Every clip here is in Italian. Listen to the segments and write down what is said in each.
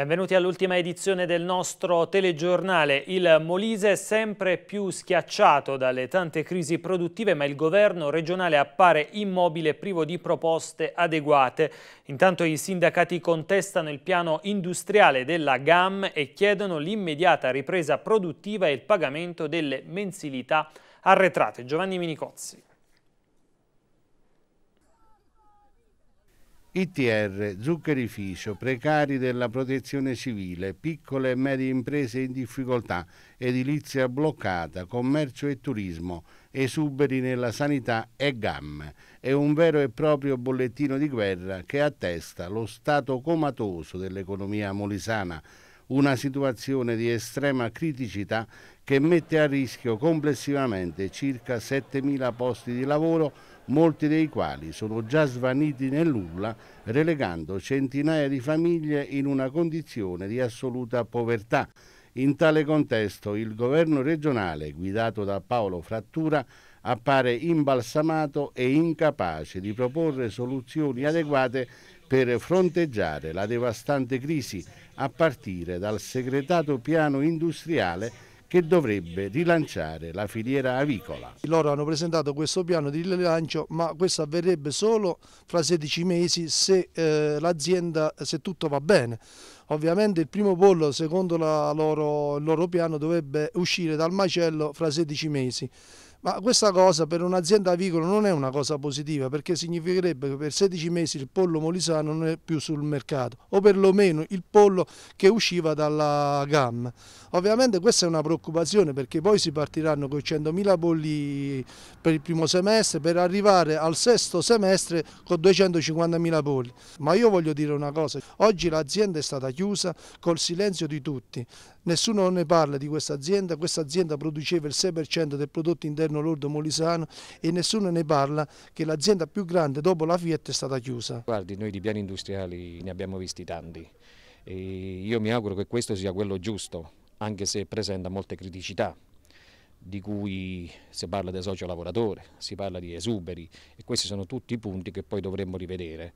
Benvenuti all'ultima edizione del nostro telegiornale. Il Molise è sempre più schiacciato dalle tante crisi produttive, ma il governo regionale appare immobile, privo di proposte adeguate. Intanto i sindacati contestano il piano industriale della GAM e chiedono l'immediata ripresa produttiva e il pagamento delle mensilità arretrate. Giovanni Minicozzi. ITR, zuccherificio, precari della protezione civile, piccole e medie imprese in difficoltà, edilizia bloccata, commercio e turismo, esuberi nella sanità e gamme. È un vero e proprio bollettino di guerra che attesta lo stato comatoso dell'economia molisana, una situazione di estrema criticità che mette a rischio complessivamente circa 7.000 posti di lavoro molti dei quali sono già svaniti nel nulla, relegando centinaia di famiglie in una condizione di assoluta povertà. In tale contesto il governo regionale, guidato da Paolo Frattura, appare imbalsamato e incapace di proporre soluzioni adeguate per fronteggiare la devastante crisi, a partire dal segretato piano industriale che dovrebbe rilanciare la filiera avicola. Loro hanno presentato questo piano di rilancio ma questo avverrebbe solo fra 16 mesi se eh, l'azienda, se tutto va bene. Ovviamente il primo pollo secondo loro, il loro piano dovrebbe uscire dal macello fra 16 mesi. Ma questa cosa per un'azienda avicola non è una cosa positiva perché significherebbe che per 16 mesi il pollo molisano non è più sul mercato o perlomeno il pollo che usciva dalla gamma. Ovviamente questa è una preoccupazione perché poi si partiranno con 100.000 polli per il primo semestre per arrivare al sesto semestre con 250.000 polli. Ma io voglio dire una cosa, oggi l'azienda è stata chiusa col silenzio di tutti nessuno ne parla di questa azienda, questa azienda produceva il 6% del prodotto interno lordo molisano e nessuno ne parla che l'azienda più grande dopo la Fiat è stata chiusa. Guardi, noi di piani industriali ne abbiamo visti tanti e io mi auguro che questo sia quello giusto, anche se presenta molte criticità di cui si parla del socio lavoratore, si parla di esuberi e questi sono tutti i punti che poi dovremmo rivedere.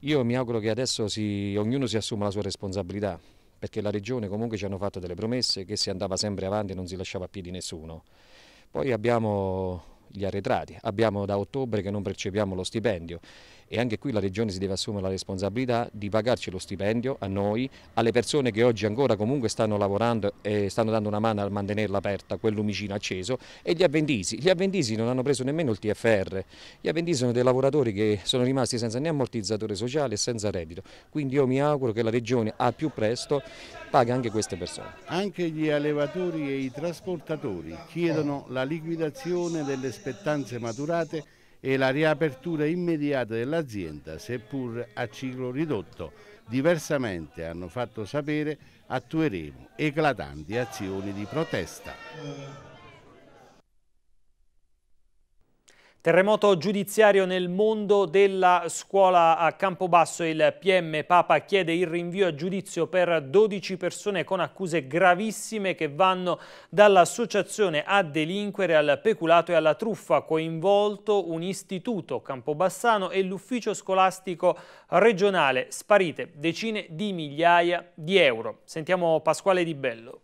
Io mi auguro che adesso si, ognuno si assuma la sua responsabilità, perché la regione comunque ci hanno fatto delle promesse che si andava sempre avanti e non si lasciava a piedi nessuno. Poi abbiamo gli arretrati, abbiamo da ottobre che non percepiamo lo stipendio e anche qui la Regione si deve assumere la responsabilità di pagarci lo stipendio a noi, alle persone che oggi ancora comunque stanno lavorando e stanno dando una mano a mantenerla aperta, quel lumicino acceso, e gli avventisi. Gli avventisi non hanno preso nemmeno il TFR, gli avventisi sono dei lavoratori che sono rimasti senza né ammortizzatore sociale e senza reddito, quindi io mi auguro che la Regione al più presto paga anche queste persone. Anche gli allevatori e i trasportatori chiedono la liquidazione delle spettanze maturate e la riapertura immediata dell'azienda, seppur a ciclo ridotto. Diversamente, hanno fatto sapere, attueremo eclatanti azioni di protesta. Terremoto giudiziario nel mondo della scuola a Campobasso. Il PM Papa chiede il rinvio a giudizio per 12 persone con accuse gravissime che vanno dall'associazione a delinquere al peculato e alla truffa, coinvolto un istituto campobassano e l'ufficio scolastico regionale. Sparite decine di migliaia di euro. Sentiamo Pasquale Di Bello.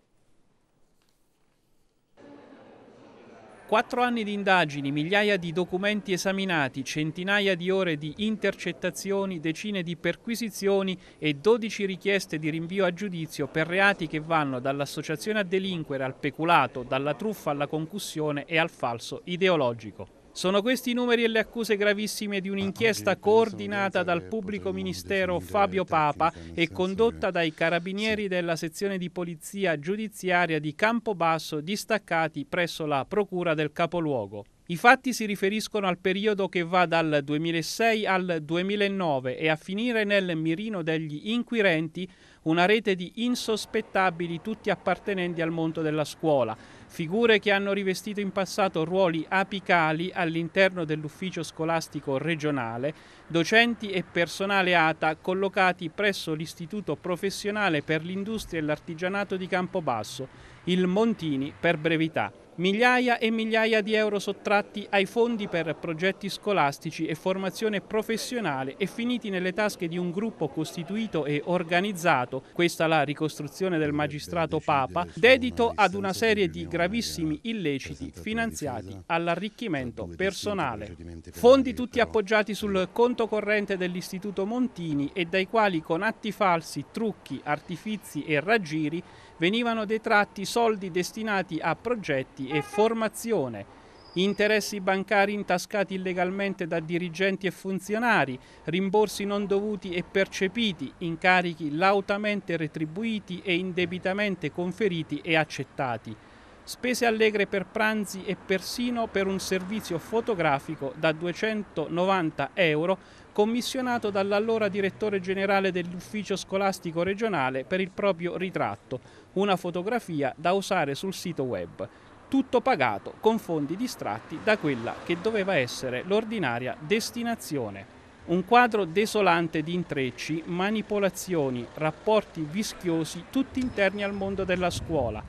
Quattro anni di indagini, migliaia di documenti esaminati, centinaia di ore di intercettazioni, decine di perquisizioni e 12 richieste di rinvio a giudizio per reati che vanno dall'associazione a delinquere al peculato, dalla truffa alla concussione e al falso ideologico. Sono questi i numeri e le accuse gravissime di un'inchiesta ah, coordinata dal pubblico ministero Fabio Papa e condotta dai carabinieri della sezione di polizia giudiziaria di Campobasso distaccati presso la procura del capoluogo. I fatti si riferiscono al periodo che va dal 2006 al 2009 e a finire nel mirino degli inquirenti una rete di insospettabili tutti appartenenti al mondo della scuola, figure che hanno rivestito in passato ruoli apicali all'interno dell'ufficio scolastico regionale, docenti e personale ATA collocati presso l'Istituto Professionale per l'Industria e l'Artigianato di Campobasso, il Montini per brevità. Migliaia e migliaia di euro sottratti ai fondi per progetti scolastici e formazione professionale e finiti nelle tasche di un gruppo costituito e organizzato, questa la ricostruzione del magistrato Papa, dedito ad una serie di gravissimi illeciti finanziati all'arricchimento personale. Fondi tutti appoggiati sul conto corrente dell'Istituto Montini e dai quali con atti falsi, trucchi, artifizi e raggiri venivano detratti soldi destinati a progetti e formazione, interessi bancari intascati illegalmente da dirigenti e funzionari, rimborsi non dovuti e percepiti, incarichi lautamente retribuiti e indebitamente conferiti e accettati, spese allegre per pranzi e persino per un servizio fotografico da 290 euro commissionato dall'allora direttore generale dell'ufficio scolastico regionale per il proprio ritratto, una fotografia da usare sul sito web, tutto pagato con fondi distratti da quella che doveva essere l'ordinaria destinazione. Un quadro desolante di intrecci, manipolazioni, rapporti vischiosi, tutti interni al mondo della scuola.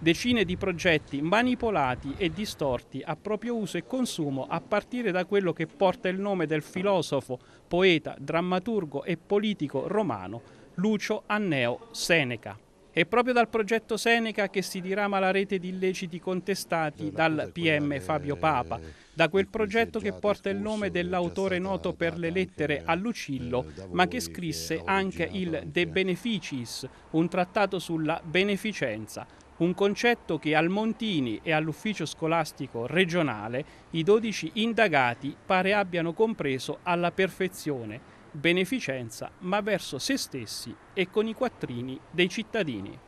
Decine di progetti manipolati e distorti a proprio uso e consumo a partire da quello che porta il nome del filosofo, poeta, drammaturgo e politico romano Lucio Anneo Seneca. È proprio dal progetto Seneca che si dirama la rete di illeciti contestati dal PM Fabio Papa, da quel progetto che porta il nome dell'autore noto per le lettere a Lucillo, ma che scrisse anche il De Beneficis, un trattato sulla beneficenza, un concetto che al Montini e all'ufficio scolastico regionale i dodici indagati pare abbiano compreso alla perfezione beneficenza, ma verso se stessi e con i quattrini dei cittadini.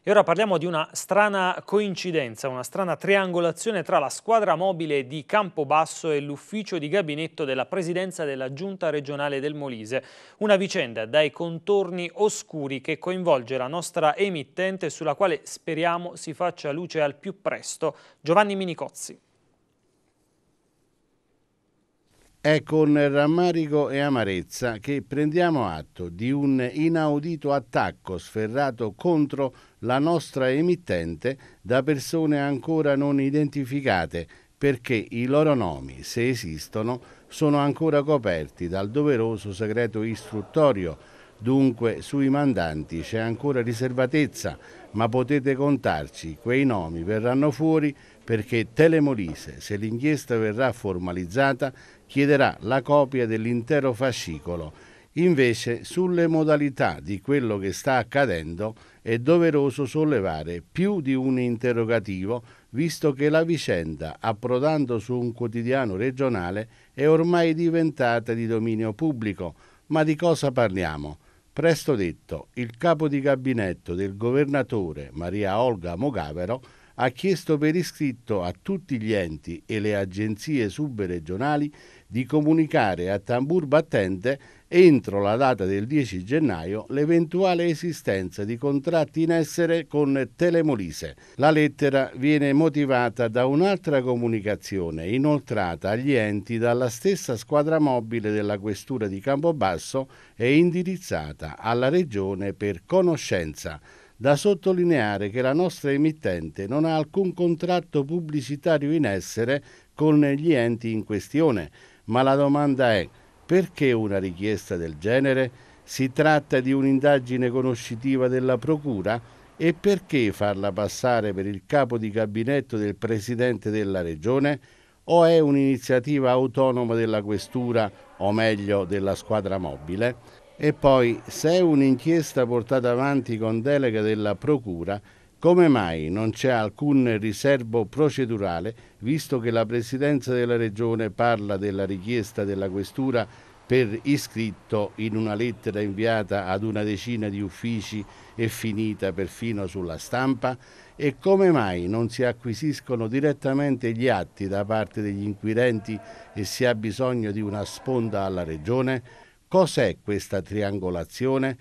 E ora parliamo di una strana coincidenza, una strana triangolazione tra la squadra mobile di Campobasso e l'ufficio di gabinetto della presidenza della giunta regionale del Molise. Una vicenda dai contorni oscuri che coinvolge la nostra emittente sulla quale speriamo si faccia luce al più presto. Giovanni Minicozzi. È con rammarico e amarezza che prendiamo atto di un inaudito attacco sferrato contro la nostra emittente da persone ancora non identificate perché i loro nomi, se esistono, sono ancora coperti dal doveroso segreto istruttorio. Dunque sui mandanti c'è ancora riservatezza, ma potete contarci, quei nomi verranno fuori perché Telemolise, se l'inchiesta verrà formalizzata, chiederà la copia dell'intero fascicolo. Invece, sulle modalità di quello che sta accadendo è doveroso sollevare più di un interrogativo, visto che la vicenda, approdando su un quotidiano regionale, è ormai diventata di dominio pubblico. Ma di cosa parliamo? Presto detto, il capo di gabinetto del governatore Maria Olga Mogavero ha chiesto per iscritto a tutti gli enti e le agenzie subregionali di comunicare a tambur battente entro la data del 10 gennaio l'eventuale esistenza di contratti in essere con Telemolise. La lettera viene motivata da un'altra comunicazione inoltrata agli enti dalla stessa squadra mobile della Questura di Campobasso e indirizzata alla Regione per conoscenza. Da sottolineare che la nostra emittente non ha alcun contratto pubblicitario in essere con gli enti in questione, ma la domanda è perché una richiesta del genere? Si tratta di un'indagine conoscitiva della Procura? E perché farla passare per il capo di gabinetto del Presidente della Regione? O è un'iniziativa autonoma della Questura, o meglio della squadra mobile? E poi, se è un'inchiesta portata avanti con delega della Procura, come mai non c'è alcun riservo procedurale, visto che la Presidenza della Regione parla della richiesta della Questura per iscritto in una lettera inviata ad una decina di uffici e finita perfino sulla stampa? E come mai non si acquisiscono direttamente gli atti da parte degli inquirenti e si ha bisogno di una sponda alla Regione? Cos'è questa triangolazione?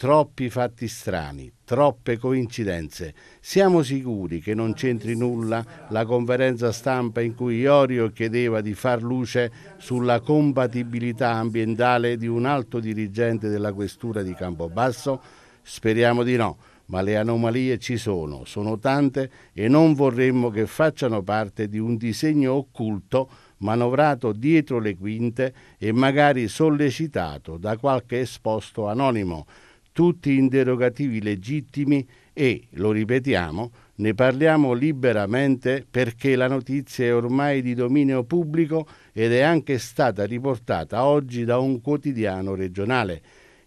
troppi fatti strani, troppe coincidenze. Siamo sicuri che non c'entri nulla la conferenza stampa in cui Iorio chiedeva di far luce sulla compatibilità ambientale di un alto dirigente della questura di Campobasso? Speriamo di no, ma le anomalie ci sono, sono tante e non vorremmo che facciano parte di un disegno occulto manovrato dietro le quinte e magari sollecitato da qualche esposto anonimo tutti interrogativi legittimi e, lo ripetiamo, ne parliamo liberamente perché la notizia è ormai di dominio pubblico ed è anche stata riportata oggi da un quotidiano regionale.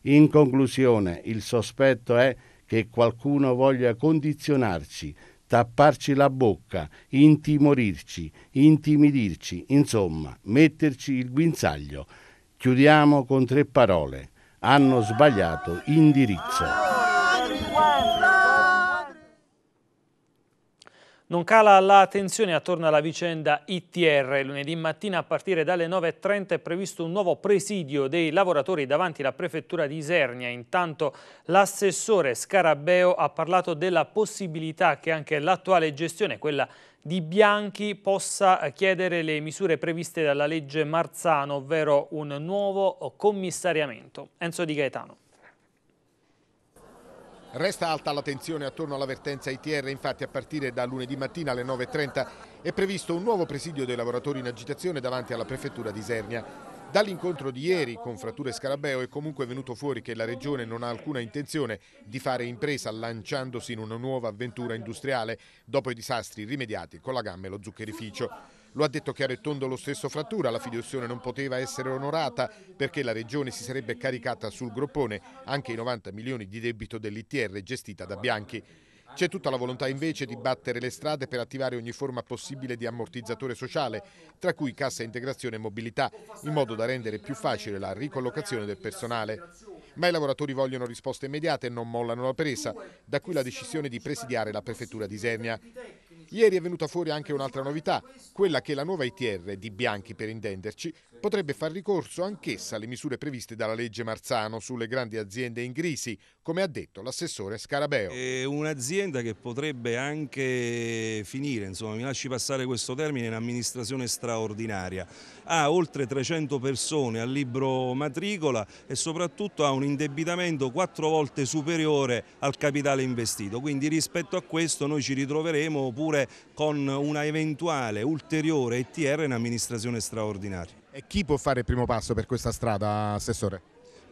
In conclusione, il sospetto è che qualcuno voglia condizionarci, tapparci la bocca, intimorirci, intimidirci, insomma, metterci il guinzaglio. Chiudiamo con tre parole hanno sbagliato indirizzo. Non cala la tensione attorno alla vicenda ITR. Lunedì mattina a partire dalle 9.30 è previsto un nuovo presidio dei lavoratori davanti alla prefettura di Isernia. Intanto l'assessore Scarabeo ha parlato della possibilità che anche l'attuale gestione, quella di di Bianchi possa chiedere le misure previste dalla legge Marzano, ovvero un nuovo commissariamento. Enzo Di Gaetano. Resta alta la tensione attorno all'avvertenza ITR, infatti a partire da lunedì mattina alle 9.30 è previsto un nuovo presidio dei lavoratori in agitazione davanti alla prefettura di Isernia. Dall'incontro di ieri con Fratture Scarabeo è comunque venuto fuori che la Regione non ha alcuna intenzione di fare impresa lanciandosi in una nuova avventura industriale dopo i disastri rimediati con la gamma e lo zuccherificio. Lo ha detto chiaro e tondo lo stesso Frattura, la fideiussione non poteva essere onorata perché la Regione si sarebbe caricata sul groppone anche i 90 milioni di debito dell'ITR gestita da Bianchi. C'è tutta la volontà invece di battere le strade per attivare ogni forma possibile di ammortizzatore sociale, tra cui cassa integrazione e mobilità, in modo da rendere più facile la ricollocazione del personale. Ma i lavoratori vogliono risposte immediate e non mollano la presa, da cui la decisione di presidiare la prefettura di Isernia. Ieri è venuta fuori anche un'altra novità, quella che la nuova ITR, di Bianchi per intenderci, potrebbe far ricorso anch'essa alle misure previste dalla legge Marzano sulle grandi aziende in crisi, come ha detto l'assessore Scarabeo. È un'azienda che potrebbe anche finire, insomma, mi lasci passare questo termine, in amministrazione straordinaria. Ha oltre 300 persone al libro matricola e soprattutto ha un indebitamento quattro volte superiore al capitale investito, quindi rispetto a questo noi ci ritroveremo pure con una eventuale ulteriore ETR in amministrazione straordinaria. E chi può fare il primo passo per questa strada, Assessore?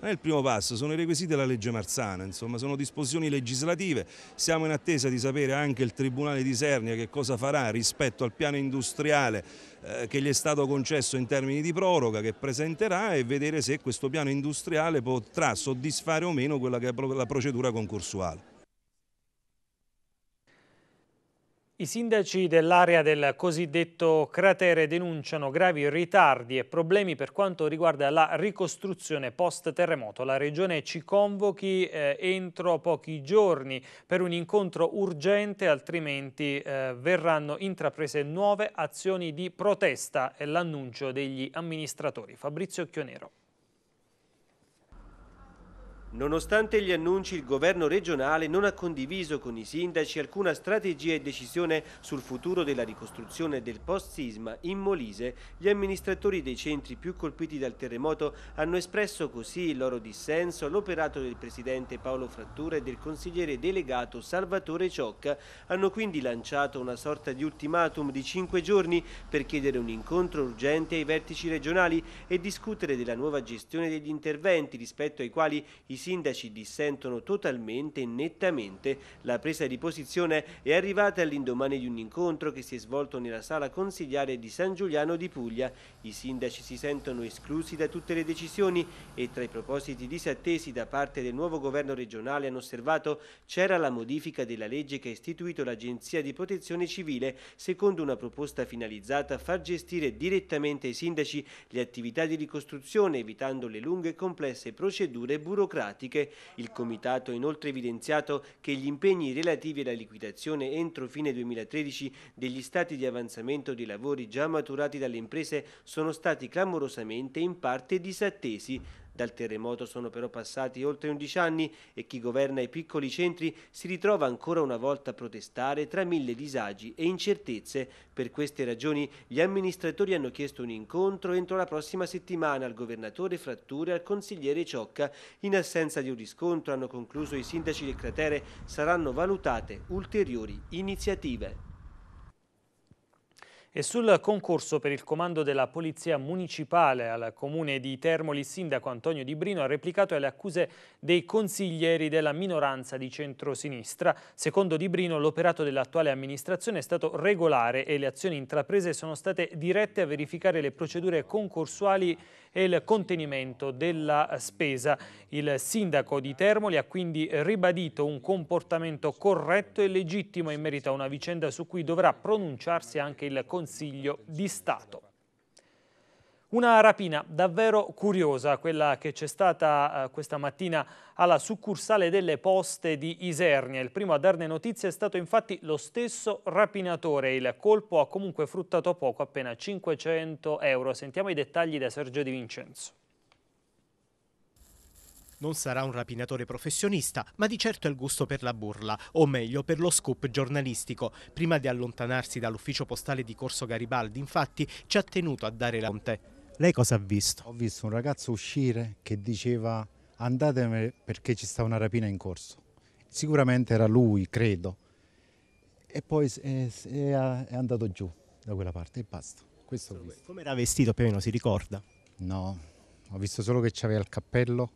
non è il primo passo, sono i requisiti della legge Marzana, insomma sono disposizioni legislative, siamo in attesa di sapere anche il Tribunale di Sernia che cosa farà rispetto al piano industriale eh, che gli è stato concesso in termini di proroga che presenterà e vedere se questo piano industriale potrà soddisfare o meno quella che è la procedura concorsuale. I sindaci dell'area del cosiddetto cratere denunciano gravi ritardi e problemi per quanto riguarda la ricostruzione post-terremoto. La regione ci convochi eh, entro pochi giorni per un incontro urgente, altrimenti eh, verranno intraprese nuove azioni di protesta, è l'annuncio degli amministratori. Fabrizio Chionero. Nonostante gli annunci, il governo regionale non ha condiviso con i sindaci alcuna strategia e decisione sul futuro della ricostruzione del post-sisma in Molise. Gli amministratori dei centri più colpiti dal terremoto hanno espresso così il loro dissenso all'operato del presidente Paolo Frattura e del consigliere delegato Salvatore Ciocca. Hanno quindi lanciato una sorta di ultimatum di cinque giorni per chiedere un incontro urgente ai vertici regionali e discutere della nuova gestione degli interventi rispetto ai quali i sindaci dissentono totalmente e nettamente. La presa di posizione è arrivata all'indomani di un incontro che si è svolto nella sala consigliare di San Giuliano di Puglia. I sindaci si sentono esclusi da tutte le decisioni e tra i propositi disattesi da parte del nuovo governo regionale hanno osservato c'era la modifica della legge che ha istituito l'Agenzia di Protezione Civile secondo una proposta finalizzata a far gestire direttamente ai sindaci le attività di ricostruzione evitando le lunghe e complesse procedure burocratiche pratiche. Il Comitato ha inoltre evidenziato che gli impegni relativi alla liquidazione entro fine 2013 degli stati di avanzamento dei lavori già maturati dalle imprese sono stati clamorosamente in parte disattesi. Dal terremoto sono però passati oltre 11 anni e chi governa i piccoli centri si ritrova ancora una volta a protestare tra mille disagi e incertezze. Per queste ragioni gli amministratori hanno chiesto un incontro entro la prossima settimana al governatore Frattura e al consigliere Ciocca. In assenza di un riscontro, hanno concluso i sindaci del cratere, saranno valutate ulteriori iniziative. E sul concorso per il comando della Polizia Municipale al comune di Termoli, il sindaco Antonio Di Brino ha replicato alle accuse dei consiglieri della minoranza di centrosinistra. Secondo Di Brino l'operato dell'attuale amministrazione è stato regolare e le azioni intraprese sono state dirette a verificare le procedure concorsuali e il contenimento della eh, spesa. Il sindaco di Termoli ha quindi ribadito un comportamento corretto e legittimo in merito a una vicenda su cui dovrà pronunciarsi anche il Consiglio di Stato. Una rapina davvero curiosa, quella che c'è stata eh, questa mattina alla succursale delle poste di Isernia. Il primo a darne notizia è stato infatti lo stesso rapinatore. Il colpo ha comunque fruttato poco, appena 500 euro. Sentiamo i dettagli da Sergio Di Vincenzo. Non sarà un rapinatore professionista, ma di certo ha il gusto per la burla, o meglio per lo scoop giornalistico. Prima di allontanarsi dall'ufficio postale di Corso Garibaldi, infatti, ci ha tenuto a dare la conte. Lei cosa ha visto? Ho visto un ragazzo uscire che diceva andatemi perché ci sta una rapina in corso. Sicuramente era lui, credo. E poi eh, è andato giù da quella parte e basta. Come era vestito più o meno, si ricorda? No, ho visto solo che c'aveva il cappello,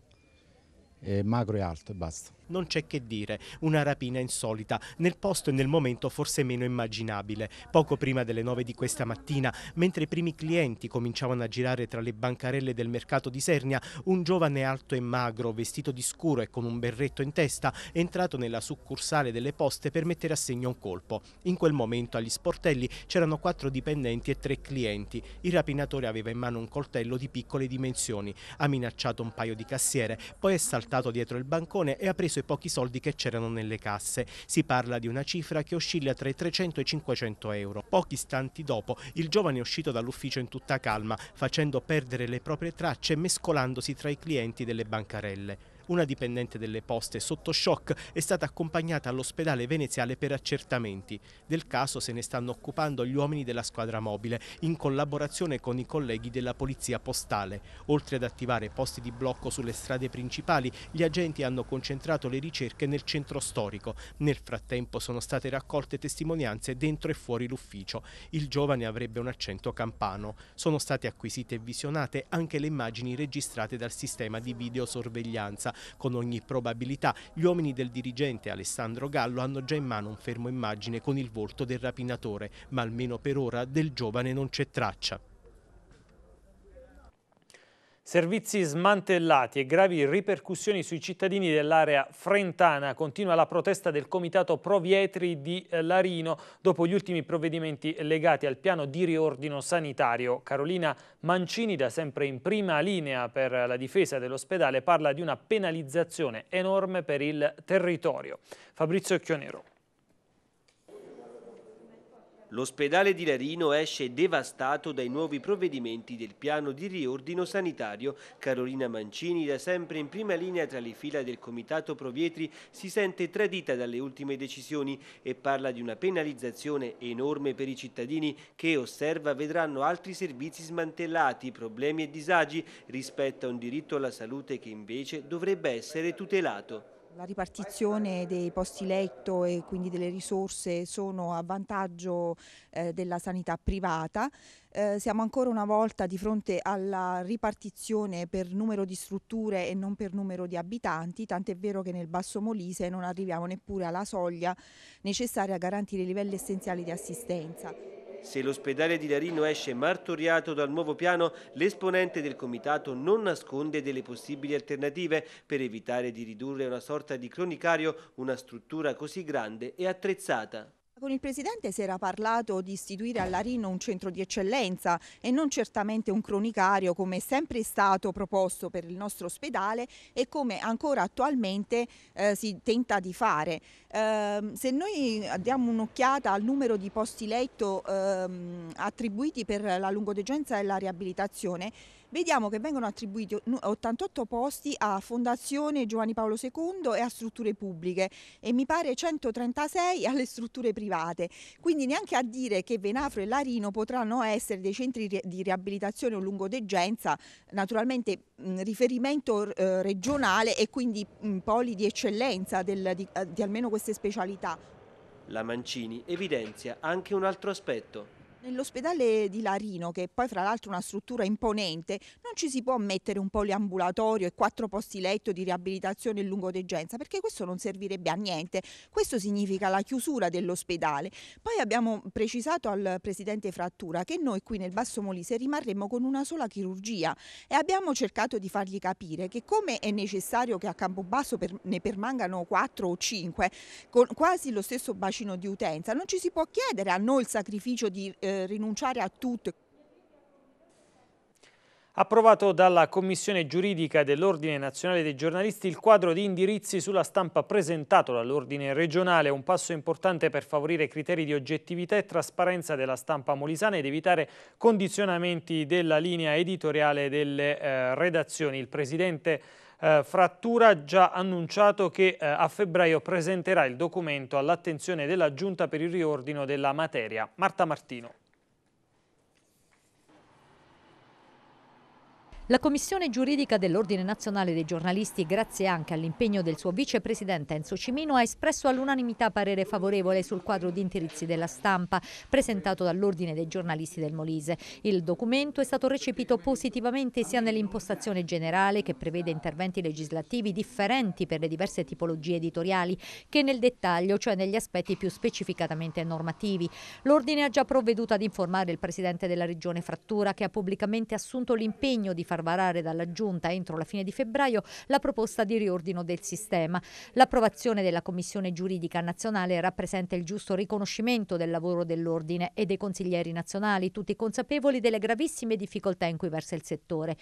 eh, magro e alto e basta. Non c'è che dire, una rapina insolita, nel posto e nel momento forse meno immaginabile. Poco prima delle 9 di questa mattina, mentre i primi clienti cominciavano a girare tra le bancarelle del mercato di Sernia, un giovane alto e magro, vestito di scuro e con un berretto in testa, è entrato nella succursale delle poste per mettere a segno un colpo. In quel momento agli sportelli c'erano quattro dipendenti e tre clienti. Il rapinatore aveva in mano un coltello di piccole dimensioni, ha minacciato un paio di cassiere, poi è saltato dietro il bancone e ha preso peso e pochi soldi che c'erano nelle casse. Si parla di una cifra che oscilla tra i 300 e i 500 euro. Pochi istanti dopo il giovane è uscito dall'ufficio in tutta calma, facendo perdere le proprie tracce e mescolandosi tra i clienti delle bancarelle. Una dipendente delle poste sotto shock è stata accompagnata all'ospedale veneziale per accertamenti. Del caso se ne stanno occupando gli uomini della squadra mobile in collaborazione con i colleghi della polizia postale. Oltre ad attivare posti di blocco sulle strade principali, gli agenti hanno concentrato le ricerche nel centro storico. Nel frattempo sono state raccolte testimonianze dentro e fuori l'ufficio. Il giovane avrebbe un accento campano. Sono state acquisite e visionate anche le immagini registrate dal sistema di videosorveglianza con ogni probabilità gli uomini del dirigente Alessandro Gallo hanno già in mano un fermo immagine con il volto del rapinatore, ma almeno per ora del giovane non c'è traccia. Servizi smantellati e gravi ripercussioni sui cittadini dell'area frentana. Continua la protesta del comitato Provietri di eh, Larino dopo gli ultimi provvedimenti legati al piano di riordino sanitario. Carolina Mancini, da sempre in prima linea per la difesa dell'ospedale, parla di una penalizzazione enorme per il territorio. Fabrizio Chionero. L'ospedale di Larino esce devastato dai nuovi provvedimenti del piano di riordino sanitario. Carolina Mancini, da sempre in prima linea tra le fila del Comitato Provietri, si sente tradita dalle ultime decisioni e parla di una penalizzazione enorme per i cittadini che, osserva, vedranno altri servizi smantellati, problemi e disagi rispetto a un diritto alla salute che invece dovrebbe essere tutelato. La ripartizione dei posti letto e quindi delle risorse sono a vantaggio eh, della sanità privata. Eh, siamo ancora una volta di fronte alla ripartizione per numero di strutture e non per numero di abitanti, tant'è vero che nel Basso Molise non arriviamo neppure alla soglia necessaria a garantire i livelli essenziali di assistenza. Se l'ospedale di Larino esce martoriato dal nuovo piano, l'esponente del comitato non nasconde delle possibili alternative per evitare di ridurre a una sorta di cronicario una struttura così grande e attrezzata. Con il Presidente si era parlato di istituire a Larino un centro di eccellenza e non certamente un cronicario come è sempre stato proposto per il nostro ospedale e come ancora attualmente eh, si tenta di fare. Eh, se noi diamo un'occhiata al numero di posti letto eh, attribuiti per la lungodegenza e la riabilitazione, vediamo che vengono attribuiti 88 posti a Fondazione Giovanni Paolo II e a strutture pubbliche e mi pare 136 alle strutture private. Quindi neanche a dire che Venafro e Larino potranno essere dei centri di riabilitazione o lungodeggenza, naturalmente mh, riferimento eh, regionale e quindi mh, poli di eccellenza del, di, eh, di almeno queste specialità. La Mancini evidenzia anche un altro aspetto. Nell'ospedale di Larino, che è poi fra l'altro una struttura imponente, non ci si può mettere un poliambulatorio e quattro posti letto di riabilitazione e lungodegenza, perché questo non servirebbe a niente. Questo significa la chiusura dell'ospedale. Poi abbiamo precisato al Presidente Frattura che noi qui nel Basso Molise rimarremo con una sola chirurgia e abbiamo cercato di fargli capire che come è necessario che a Campobasso per, ne permangano quattro o cinque, con quasi lo stesso bacino di utenza, non ci si può chiedere a noi il sacrificio di... Eh, rinunciare a tutto. Approvato dalla Commissione giuridica dell'Ordine Nazionale dei Giornalisti il quadro di indirizzi sulla stampa presentato dall'Ordine regionale, un passo importante per favorire criteri di oggettività e trasparenza della stampa molisana ed evitare condizionamenti della linea editoriale delle eh, redazioni. Il Presidente eh, Frattura ha già annunciato che eh, a febbraio presenterà il documento all'attenzione della Giunta per il riordino della materia. Marta Martino. La Commissione giuridica dell'Ordine Nazionale dei Giornalisti, grazie anche all'impegno del suo vicepresidente Enzo Cimino, ha espresso all'unanimità parere favorevole sul quadro di indirizzi della stampa presentato dall'Ordine dei Giornalisti del Molise. Il documento è stato recepito positivamente sia nell'impostazione generale, che prevede interventi legislativi differenti per le diverse tipologie editoriali, che nel dettaglio, cioè negli aspetti più specificatamente normativi. L'Ordine ha già provveduto ad informare il presidente della Regione Frattura, che ha pubblicamente assunto l'impegno di far far varare dalla Giunta entro la fine di febbraio la proposta di riordino del sistema. L'approvazione della Commissione giuridica nazionale rappresenta il giusto riconoscimento del lavoro dell'Ordine e dei consiglieri nazionali, tutti consapevoli delle gravissime difficoltà in cui versa il settore.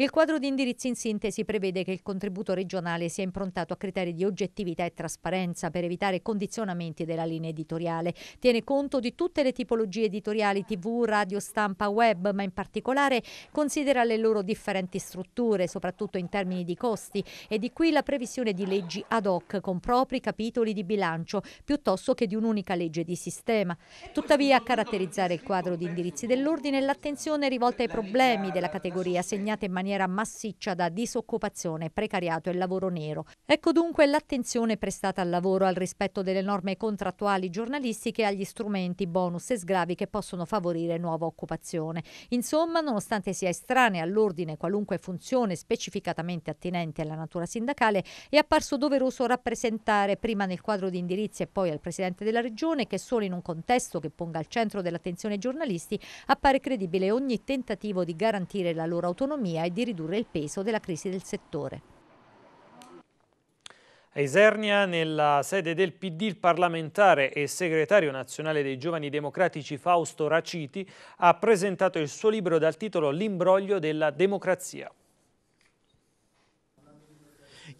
Il quadro di indirizzi in sintesi prevede che il contributo regionale sia improntato a criteri di oggettività e trasparenza per evitare condizionamenti della linea editoriale. Tiene conto di tutte le tipologie editoriali tv, radio, stampa, web, ma in particolare considera le loro differenti strutture, soprattutto in termini di costi, e di qui la previsione di leggi ad hoc con propri capitoli di bilancio, piuttosto che di un'unica legge di sistema. Tuttavia, a caratterizzare il quadro di indirizzi dell'ordine l'attenzione rivolta ai problemi della categoria segnata in maniera maniera massiccia da disoccupazione, precariato e lavoro nero. Ecco dunque l'attenzione prestata al lavoro, al rispetto delle norme contrattuali giornalistiche e agli strumenti, bonus e sgravi che possono favorire nuova occupazione. Insomma, nonostante sia estranea all'ordine qualunque funzione specificatamente attinente alla natura sindacale, è apparso doveroso rappresentare prima nel quadro di indirizzi e poi al Presidente della Regione che solo in un contesto che ponga al centro dell'attenzione ai giornalisti appare credibile ogni tentativo di garantire la loro autonomia e di di ridurre il peso della crisi del settore. A Isernia, nella sede del PD, il parlamentare e segretario nazionale dei Giovani Democratici Fausto Raciti ha presentato il suo libro dal titolo L'imbroglio della democrazia.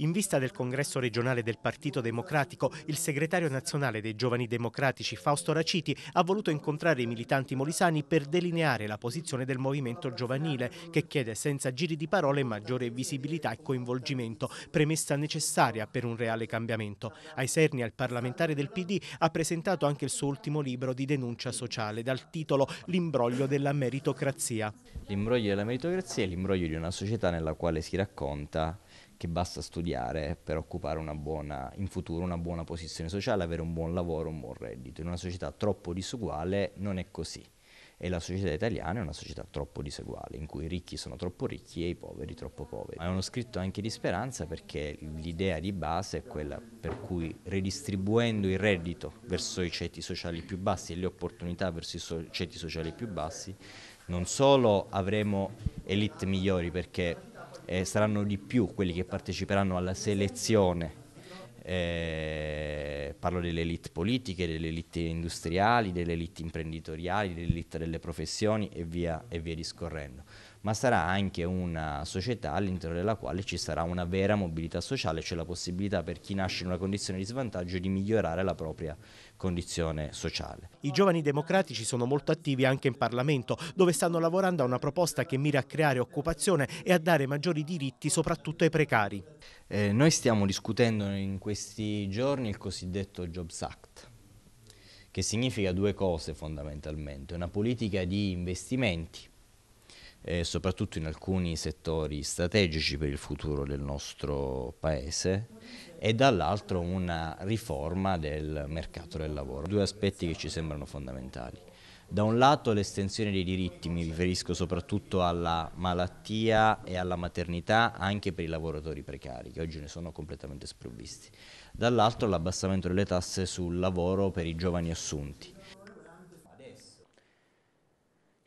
In vista del congresso regionale del Partito Democratico, il segretario nazionale dei Giovani Democratici Fausto Raciti ha voluto incontrare i militanti molisani per delineare la posizione del movimento giovanile che chiede senza giri di parole maggiore visibilità e coinvolgimento, premessa necessaria per un reale cambiamento. Ai Serni, al parlamentare del PD, ha presentato anche il suo ultimo libro di denuncia sociale dal titolo L'imbroglio della meritocrazia. L'imbroglio della meritocrazia è l'imbroglio di una società nella quale si racconta che basta studiare per occupare una buona, in futuro una buona posizione sociale, avere un buon lavoro, un buon reddito. In una società troppo disuguale non è così e la società italiana è una società troppo diseguale, in cui i ricchi sono troppo ricchi e i poveri troppo poveri. Ma È uno scritto anche di speranza perché l'idea di base è quella per cui redistribuendo il reddito verso i ceti sociali più bassi e le opportunità verso i so ceti sociali più bassi, non solo avremo elite migliori perché eh, saranno di più quelli che parteciperanno alla selezione. Eh, parlo delle elite politiche, delle elite industriali, delle elite imprenditoriali, delle elite delle professioni e via, e via discorrendo ma sarà anche una società all'interno della quale ci sarà una vera mobilità sociale, cioè la possibilità per chi nasce in una condizione di svantaggio di migliorare la propria condizione sociale. I giovani democratici sono molto attivi anche in Parlamento, dove stanno lavorando a una proposta che mira a creare occupazione e a dare maggiori diritti soprattutto ai precari. Eh, noi stiamo discutendo in questi giorni il cosiddetto Jobs Act, che significa due cose fondamentalmente, una politica di investimenti eh, soprattutto in alcuni settori strategici per il futuro del nostro Paese e dall'altro una riforma del mercato del lavoro. Due aspetti che ci sembrano fondamentali. Da un lato l'estensione dei diritti, mi riferisco soprattutto alla malattia e alla maternità anche per i lavoratori precari, che oggi ne sono completamente sprovvisti. Dall'altro l'abbassamento delle tasse sul lavoro per i giovani assunti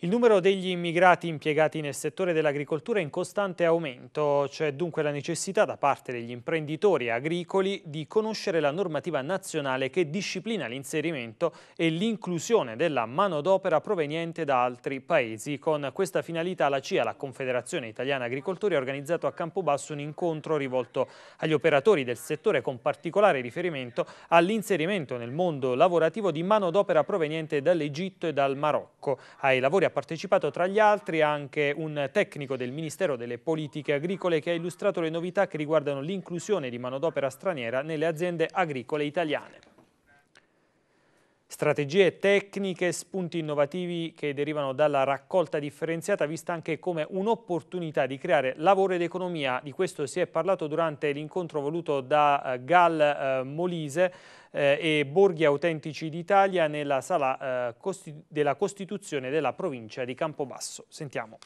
il numero degli immigrati impiegati nel settore dell'agricoltura è in costante aumento, c'è dunque la necessità da parte degli imprenditori agricoli di conoscere la normativa nazionale che disciplina l'inserimento e l'inclusione della manodopera proveniente da altri paesi. Con questa finalità la CIA, la Confederazione Italiana Agricoltori, ha organizzato a Campobasso un incontro rivolto agli operatori del settore con particolare riferimento all'inserimento nel mondo lavorativo di manodopera proveniente dall'Egitto e dal Marocco. Ai lavori ha partecipato tra gli altri anche un tecnico del Ministero delle Politiche Agricole che ha illustrato le novità che riguardano l'inclusione di manodopera straniera nelle aziende agricole italiane. Strategie tecniche, spunti innovativi che derivano dalla raccolta differenziata vista anche come un'opportunità di creare lavoro ed economia. Di questo si è parlato durante l'incontro voluto da eh, Gal eh, Molise eh, e Borghi Autentici d'Italia nella sala della Costituzione della provincia di Campobasso. Sentiamo.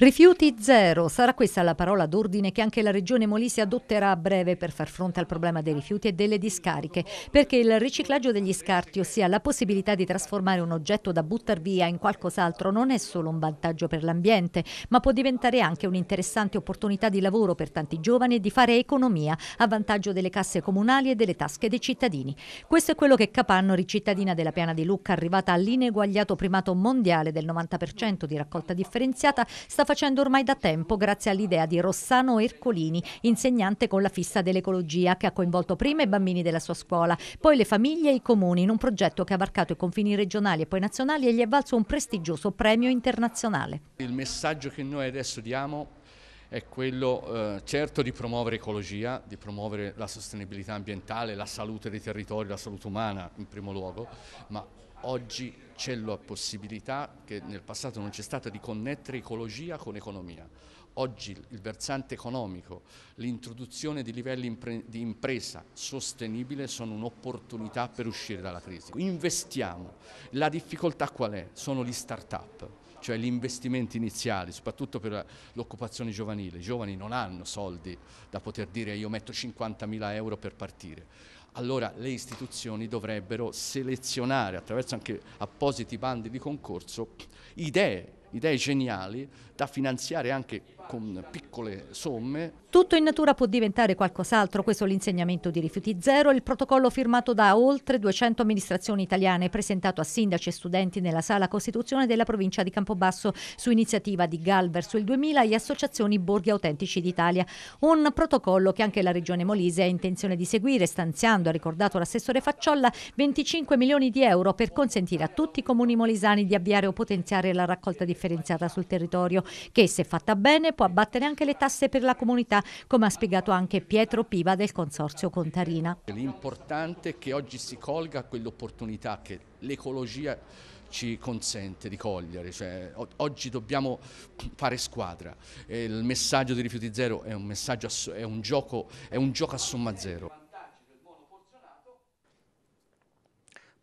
Rifiuti zero, sarà questa la parola d'ordine che anche la Regione Molise adotterà a breve per far fronte al problema dei rifiuti e delle discariche, perché il riciclaggio degli scarti, ossia la possibilità di trasformare un oggetto da buttare via in qualcos'altro, non è solo un vantaggio per l'ambiente, ma può diventare anche un'interessante opportunità di lavoro per tanti giovani e di fare economia a vantaggio delle casse comunali e delle tasche dei cittadini. Questo è quello che Capannori, cittadina della Piana di Lucca, arrivata all'ineguagliato primato mondiale del 90% di raccolta differenziata, sta facendo ormai da tempo grazie all'idea di Rossano Ercolini, insegnante con la fissa dell'ecologia che ha coinvolto prima i bambini della sua scuola, poi le famiglie e i comuni in un progetto che ha varcato i confini regionali e poi nazionali e gli è valso un prestigioso premio internazionale. Il messaggio che noi adesso diamo è quello eh, certo di promuovere ecologia, di promuovere la sostenibilità ambientale, la salute dei territori, la salute umana in primo luogo, ma Oggi c'è la possibilità, che nel passato non c'è stata, di connettere ecologia con economia. Oggi il versante economico, l'introduzione di livelli di impresa sostenibile sono un'opportunità per uscire dalla crisi. Investiamo. La difficoltà qual è? Sono gli start-up cioè gli investimenti iniziali, soprattutto per l'occupazione giovanile. I giovani non hanno soldi da poter dire io metto 50.000 euro per partire allora le istituzioni dovrebbero selezionare attraverso anche appositi bandi di concorso idee, idee geniali da finanziare anche con piccole somme. Tutto in natura può diventare qualcos'altro, questo è l'insegnamento di Rifiuti Zero, il protocollo firmato da oltre 200 amministrazioni italiane presentato a sindaci e studenti nella Sala Costituzione della provincia di Campobasso su iniziativa di Gal verso il 2000 e associazioni Borghi Autentici d'Italia. Un protocollo che anche la regione Molise ha intenzione di seguire, stanziando, ha ricordato l'assessore Facciolla, 25 milioni di euro per consentire a tutti i comuni molisani di avviare o potenziare la raccolta differenziata sul territorio, che se fatta bene tempo abbattere anche le tasse per la comunità, come ha spiegato anche Pietro Piva del Consorzio Contarina. L'importante è che oggi si colga quell'opportunità che l'ecologia ci consente di cogliere. Cioè, oggi dobbiamo fare squadra. il messaggio di Rifiuti Zero è un, è un, gioco, è un gioco a somma zero.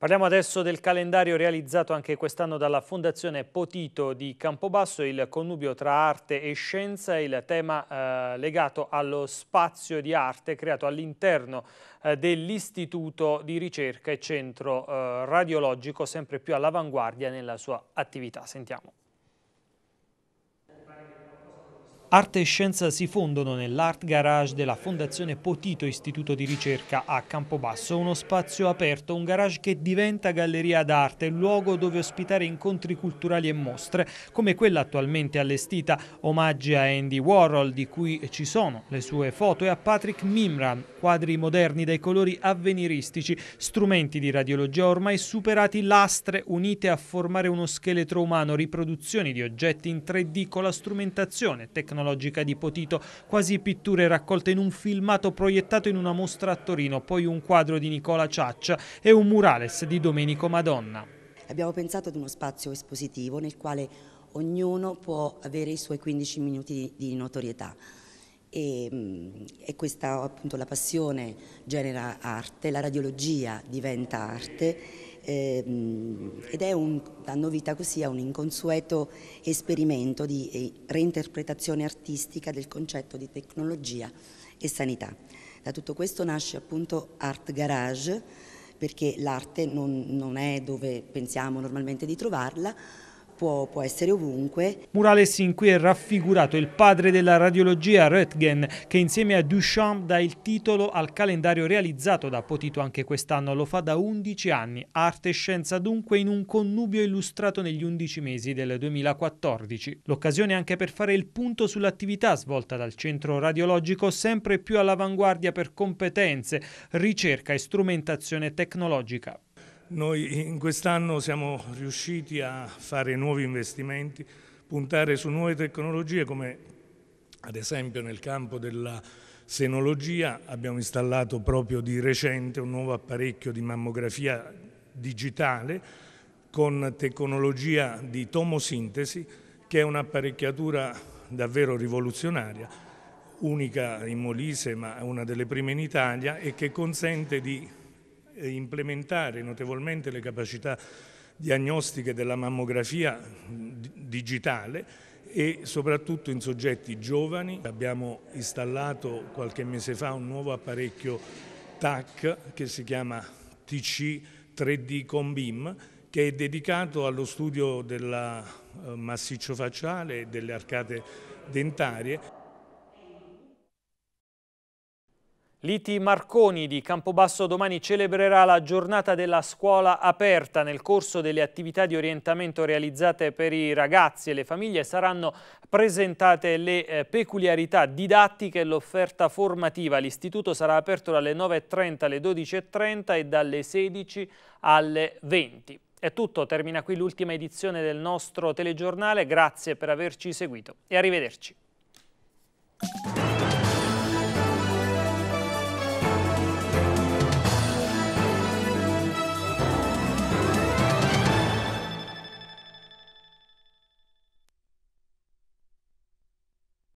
Parliamo adesso del calendario realizzato anche quest'anno dalla Fondazione Potito di Campobasso, il connubio tra arte e scienza, il tema eh, legato allo spazio di arte creato all'interno eh, dell'Istituto di ricerca e centro eh, radiologico sempre più all'avanguardia nella sua attività. Sentiamo. Arte e scienza si fondono nell'Art Garage della Fondazione Potito Istituto di Ricerca a Campobasso, uno spazio aperto, un garage che diventa galleria d'arte, luogo dove ospitare incontri culturali e mostre, come quella attualmente allestita, omaggi a Andy Warhol, di cui ci sono le sue foto, e a Patrick Mimran, quadri moderni dai colori avveniristici, strumenti di radiologia ormai superati, lastre unite a formare uno scheletro umano, riproduzioni di oggetti in 3D con la strumentazione tecnologica tecnologica di Potito, quasi pitture raccolte in un filmato proiettato in una mostra a Torino, poi un quadro di Nicola Ciaccia e un murales di Domenico Madonna. Abbiamo pensato ad uno spazio espositivo nel quale ognuno può avere i suoi 15 minuti di notorietà e, mm, e questa appunto la passione genera arte, la radiologia diventa arte Ehm, ed è un, danno vita così a un inconsueto esperimento di eh, reinterpretazione artistica del concetto di tecnologia e sanità. Da tutto questo nasce appunto Art Garage perché l'arte non, non è dove pensiamo normalmente di trovarla, può, può essere ovunque. Murales in cui è raffigurato il padre della radiologia Röntgen che insieme a Duchamp dà il titolo al calendario realizzato da Potito anche quest'anno, lo fa da 11 anni, arte e scienza dunque in un connubio illustrato negli 11 mesi del 2014. L'occasione anche per fare il punto sull'attività svolta dal centro radiologico sempre più all'avanguardia per competenze, ricerca e strumentazione tecnologica. Noi in quest'anno siamo riusciti a fare nuovi investimenti, puntare su nuove tecnologie come ad esempio nel campo della senologia abbiamo installato proprio di recente un nuovo apparecchio di mammografia digitale con tecnologia di tomosintesi che è un'apparecchiatura davvero rivoluzionaria, unica in Molise ma una delle prime in Italia e che consente di eh, implementare notevolmente le capacità diagnostiche della mammografia mm, digitale e soprattutto in soggetti giovani. Abbiamo installato qualche mese fa un nuovo apparecchio TAC che si chiama TC 3D Combim che è dedicato allo studio del eh, massiccio facciale e delle arcate dentarie. Liti Marconi di Campobasso domani celebrerà la giornata della scuola aperta. Nel corso delle attività di orientamento realizzate per i ragazzi e le famiglie saranno presentate le eh, peculiarità didattiche e l'offerta formativa. L'istituto sarà aperto dalle 9.30 alle 12.30 e dalle 16 alle 20. È tutto, termina qui l'ultima edizione del nostro telegiornale. Grazie per averci seguito e arrivederci.